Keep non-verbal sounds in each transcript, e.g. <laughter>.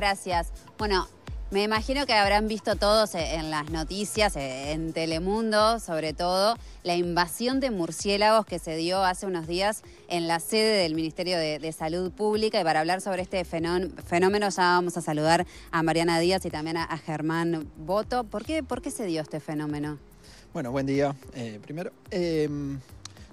gracias. Bueno, me imagino que habrán visto todos e-, en las noticias, e-, en Telemundo sobre todo, la invasión de murciélagos que se dio hace unos días en la sede del Ministerio de, Salud Pública. Y para hablar sobre este fenómeno ya vamos a saludar a Mariana Díaz y también a, Germán Boto. ¿Por qué, se dio este fenómeno? Bueno, buen día. Eh, primero, em,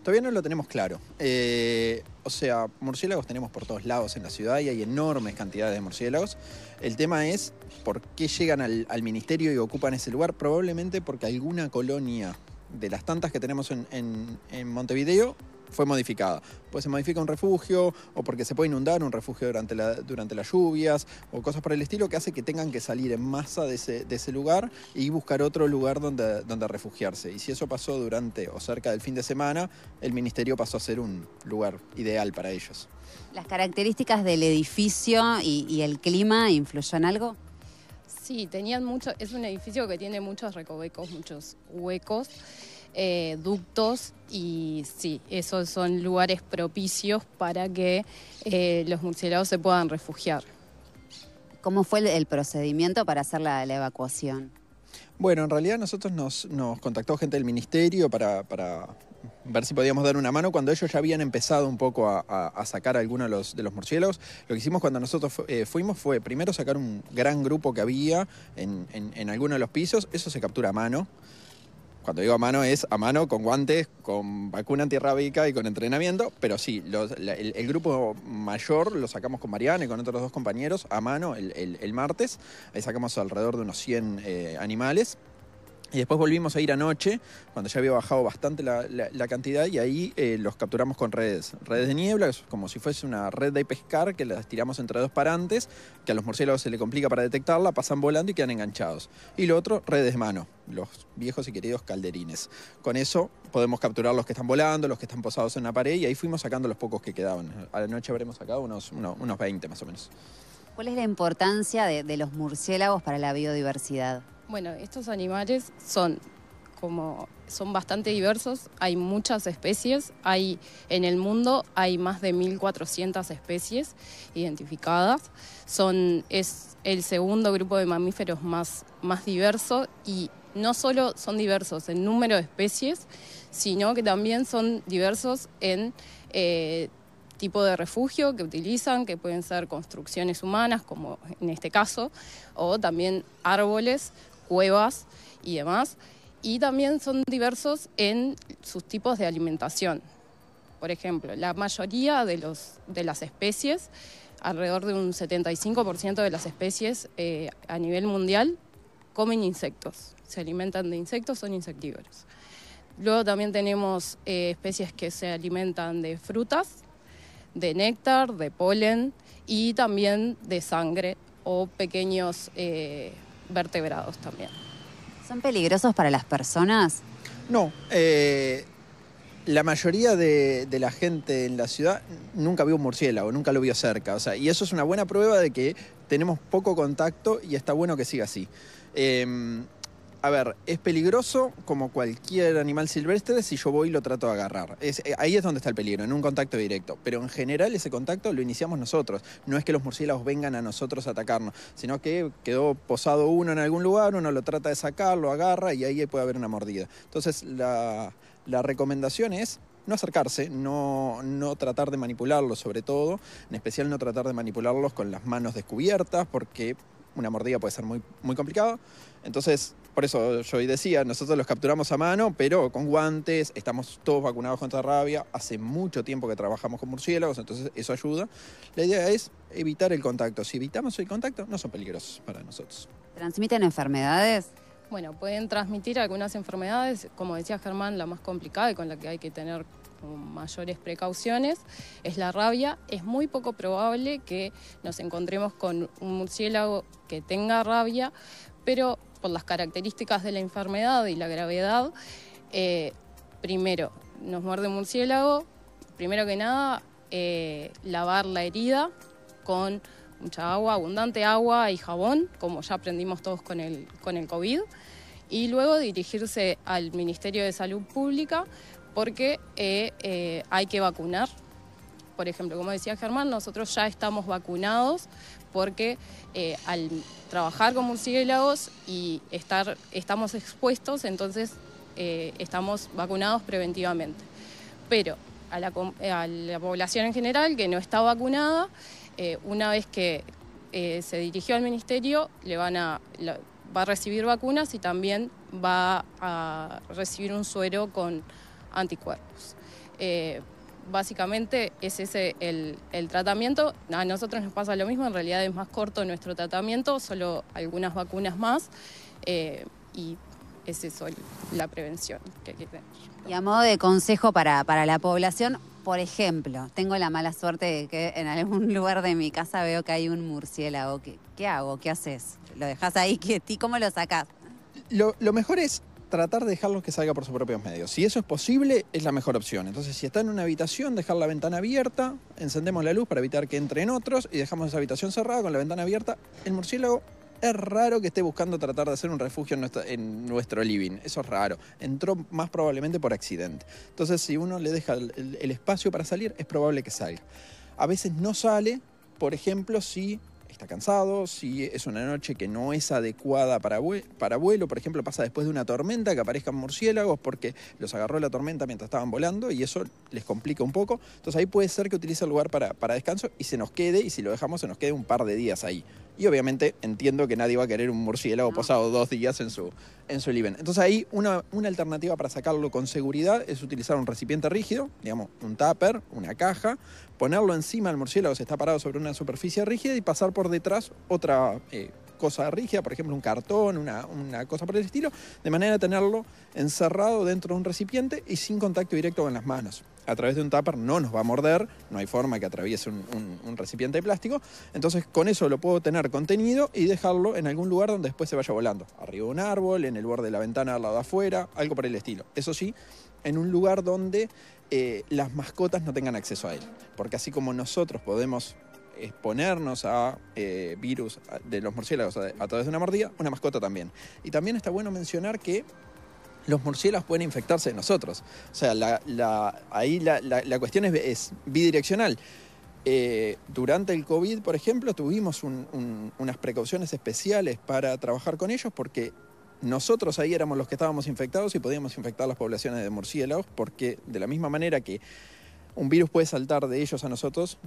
Todavía no lo tenemos claro. Eh, o sea, murciélagos tenemos por todos lados en la ciudad y hay enormes cantidades de murciélagos. El tema es por qué llegan al, ministerio y ocupan ese lugar. Probablemente porque alguna colonia de las tantas que tenemos en Montevideo fue modificada. Pues se modifica un refugio o porque se puede inundar un refugio durante, durante las lluvias o cosas por el estilo que hace que tengan que salir en masa de ese, lugar y buscar otro lugar donde, donde refugiarse. Y si eso pasó durante o cerca del fin de semana, el ministerio pasó a ser un lugar ideal para ellos. ¿Las características del edificio y, el clima influyeron en algo? Sí, tenían mucho, es un edificio que tiene muchos recovecos, muchos huecos. Eh, ductos y sí, esos son lugares propicios para que eh, los murciélagos se puedan refugiar. ¿Cómo fue el, procedimiento para hacer la, evacuación? Bueno, en realidad nosotros nos, contactó gente del ministerio para, ver si podíamos dar una mano cuando ellos ya habían empezado un poco a, sacar algunos de los, murciélagos. Lo que hicimos cuando nosotros eh, fuimos fue primero sacar un gran grupo que había en, en, en alguno de los pisos, eso se captura a mano. Cuando digo a mano es a mano con guantes, con vacuna antirrábica y con entrenamiento, pero sí, el, grupo mayor lo sacamos con Mariana y con otros dos compañeros a mano el, martes. Ahí sacamos alrededor de unos 100 eh, animales y después volvimos a ir anoche, cuando ya había bajado bastante la, cantidad, y ahí eh, los capturamos con redes. Redes de niebla, como si fuese una red de pescar, que las tiramos entre dos parantes, que a los murciélagos se le complica para detectarla, pasan volando y quedan enganchados. Y lo otro, redes de mano, los viejos y queridos calderines. Con eso podemos capturar los que están volando, los que están posados en la pared, y ahí fuimos sacando los pocos que quedaban. A la noche habremos sacado unos, unos, unos 20 más o menos. ¿Cuál es la importancia de, los murciélagos para la biodiversidad? Bueno, estos animales son como son bastante diversos, hay muchas especies, hay en el mundo hay más de 1400 especies identificadas. Son es el segundo grupo de mamíferos más más diverso y no solo son diversos en número de especies, sino que también son diversos en eh, tipo de refugio que utilizan, que pueden ser construcciones humanas, como en este caso, o también árboles, cuevas y demás. Y también son diversos en sus tipos de alimentación. Por ejemplo, la mayoría de, las especies, alrededor de un 75% de las especies eh, a nivel mundial, comen insectos, se alimentan de insectos, son insectívoros. Luego también tenemos eh, especies que se alimentan de frutas, de néctar, de polen y también de sangre o pequeños eh, vertebrados también. ¿Son peligrosos para las personas? No. Eh, la mayoría de, la gente en la ciudad nunca vio un murciélago, nunca lo vio cerca. O sea, y eso es una buena prueba de que tenemos poco contacto y está bueno que siga así. Em, a ver, es peligroso como cualquier animal silvestre si yo voy y lo trato de agarrar. Eh, ahí es donde está el peligro, en un contacto directo. Pero en general ese contacto lo iniciamos nosotros. No es que los murciélagos vengan a nosotros a atacarnos, sino que quedó posado uno en algún lugar, uno lo trata de sacar, lo agarra y ahí puede haber una mordida. Entonces la, recomendación es no acercarse, no, no, tratar de manipularlos sobre todo, en especial no tratar de manipularlos con las manos descubiertas porque una mordida puede ser muy, muy complicada. Entonces por eso yo hoy decía, nosotros los capturamos a mano, pero con guantes, estamos todos vacunados contra rabia, hace mucho tiempo que trabajamos con murciélagos, entonces eso ayuda. La idea es evitar el contacto. Si evitamos el contacto, no son peligrosos para nosotros. ¿Transmiten enfermedades? Bueno, pueden transmitir algunas enfermedades, como decía Germán, la más complicada y con la que hay que tener mayores precauciones es la rabia. Es muy poco probable que nos encontremos con un murciélago que tenga rabia, pero por las características de la enfermedad y la gravedad, eh, primero, nos muerde un murciélago, primero que nada, eh, lavar la herida con mucha agua, abundante agua y jabón, como ya aprendimos todos con el, con el COVID, y luego dirigirse al Ministerio de Salud Pública porque eh, hay que vacunar por ejemplo, como decía Germán, nosotros ya estamos vacunados porque eh, al trabajar con murciélagos y estar, estamos expuestos, entonces eh, estamos vacunados preventivamente. Pero a la, población en general que no está vacunada, eh, una vez que se dirigió al ministerio, le van a, va a recibir vacunas y también va a recibir un suero con anticuerpos básicamente es ese el, el, tratamiento. A nosotros nos pasa lo mismo, en realidad es más corto nuestro tratamiento, solo algunas vacunas más. Eh, y es eso, la prevención que hay que tener. Y a modo de consejo para, la población, por ejemplo, tengo la mala suerte de que en algún <laughs> lugar de mi casa veo que hay un murciélago. ¿Qué, qué hago? ¿Qué haces? ¿Lo dejas ahí? ¿Cómo lo sacás? lo, mejor es tratar de dejarlos que salga por sus propios medios. Si eso es posible, es la mejor opción. Entonces, si está en una habitación, dejar la ventana abierta, encendemos la luz para evitar que entren otros y dejamos esa habitación cerrada con la ventana abierta. El murciélago es raro que esté buscando tratar de hacer un refugio en nuestro, living. Eso es raro. Entró más probablemente por accidente. Entonces, si uno le deja el espacio para salir, es probable que salga. A veces no sale, por ejemplo, si está cansado, si es una noche que no es adecuada para, para vuelo, por ejemplo, pasa después de una tormenta que aparezcan murciélagos porque los agarró la tormenta mientras estaban volando y eso les complica un poco. Entonces ahí puede ser que utilice el lugar para, para descanso y se nos quede, y si lo dejamos, se nos quede un par de días ahí. Y obviamente entiendo que nadie va a querer un murciélago pasado dos días en su, en su living. Entonces ahí una, alternativa para sacarlo con seguridad es utilizar un recipiente rígido, digamos un tupper, una caja, ponerlo encima del murciélago si está parado sobre una superficie rígida y pasar por detrás otra... Eh, cosa rígida, por ejemplo un cartón, una, una, cosa por el estilo, de manera de tenerlo encerrado dentro de un recipiente y sin contacto directo con las manos a través de un tupper no nos va a morder, no hay forma que atraviese un, recipiente de plástico. Entonces con eso lo puedo tener contenido y dejarlo en algún lugar donde después se vaya volando. Arriba de un árbol, en el borde de la ventana al lado de afuera, algo por el estilo. Eso sí, en un lugar donde eh, las mascotas no tengan acceso a él. Porque así como nosotros podemos exponernos a eh, virus de los murciélagos a través de una mordida, una mascota también. Y también está bueno mencionar que los murciélagos pueden infectarse de nosotros. O sea, ahí la, cuestión es, bidireccional. Eh, durante el COVID, por ejemplo, tuvimos unas precauciones especiales para trabajar con ellos porque nosotros ahí éramos los que estábamos infectados y podíamos infectar las poblaciones de murciélagos porque de la misma manera que un virus puede saltar de ellos a nosotros,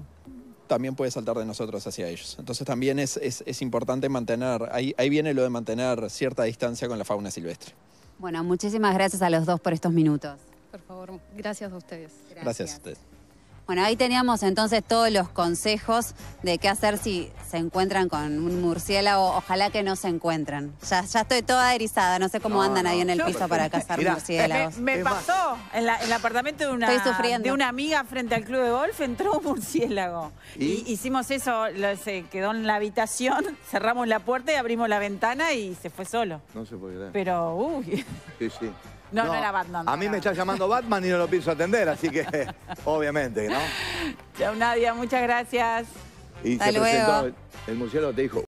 también puede saltar de nosotros hacia ellos. Entonces también es, importante mantener, ahí viene lo de mantener cierta distancia con la fauna silvestre. Bueno, muchísimas gracias a los dos por estos minutos. Por favor, gracias a ustedes. Gracias, a ustedes. Bueno, ahí teníamos entonces todos los consejos de qué hacer si se encuentran con un murciélago. Ojalá que no se encuentren. Ya, ya estoy toda erizada, no sé cómo andan ahí en el piso para cazar murciélagos. Me, pasó en, el apartamento de una, de una amiga frente al club de golf, entró un murciélago. ¿Y? hicimos eso, se quedó en la habitación, <laughs> cerramos la puerta y abrimos la ventana y se fue solo. No se puede creer. Pero, uy. Sí, sí. No, no, era Batman. A mí me está llamando Batman y no lo pienso atender, así que <laughs> obviamente, ¿no? Chao, Nadia, muchas gracias. Y se presentó el murciélago, te dijo...